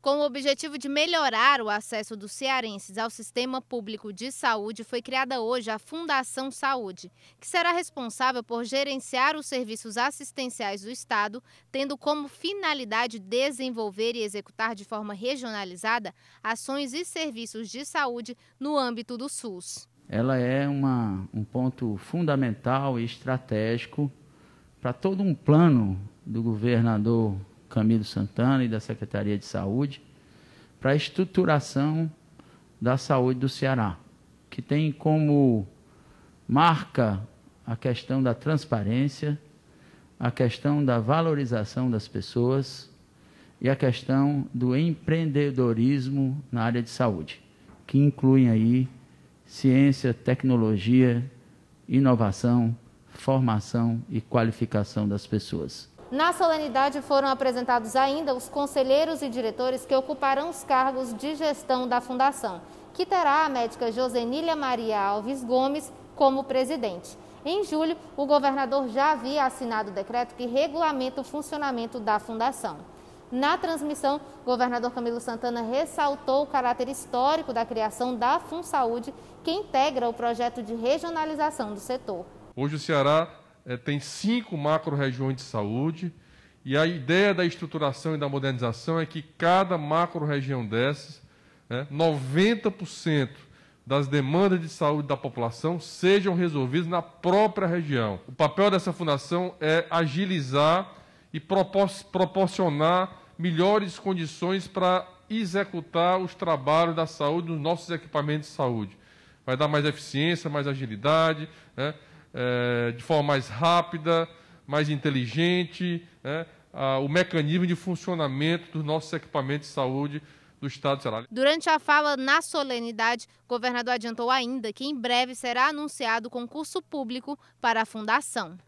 Com o objetivo de melhorar o acesso dos cearenses ao sistema público de saúde, foi criada hoje a Fundação Saúde, que será responsável por gerenciar os serviços assistenciais do Estado, tendo como finalidade desenvolver e executar de forma regionalizada ações e serviços de saúde no âmbito do SUS. Ela é uma, um ponto fundamental e estratégico para todo um plano do governador Camilo Santana e da Secretaria de Saúde para a estruturação da saúde do Ceará, que tem como marca a questão da transparência, a questão da valorização das pessoas e a questão do empreendedorismo na área de saúde, que incluem aí ciência, tecnologia, inovação, formação e qualificação das pessoas. Na solenidade foram apresentados ainda os conselheiros e diretores que ocuparão os cargos de gestão da Fundação, que terá a médica Josenília Maria Alves Gomes como presidente. Em julho, o governador já havia assinado o decreto que regulamenta o funcionamento da Fundação. Na transmissão, o governador Camilo Santana ressaltou o caráter histórico da criação da FunSaúde, que integra o projeto de regionalização do setor. Hoje o Ceará é, tem cinco macro-regiões de saúde, e a ideia da estruturação e da modernização é que cada macro-região dessas, 90% é, das demandas de saúde da população sejam resolvidas na própria região. O papel dessa fundação é agilizar e proporcionar melhores condições para executar os trabalhos da saúde nos nossos equipamentos de saúde. Vai dar mais eficiência, mais agilidade, né? é, de forma mais rápida, mais inteligente, né, a, o mecanismo de funcionamento dos nossos equipamentos de saúde do Estado do Ceará. Durante a fala na solenidade, o governador adiantou ainda que em breve será anunciado concurso público para a fundação.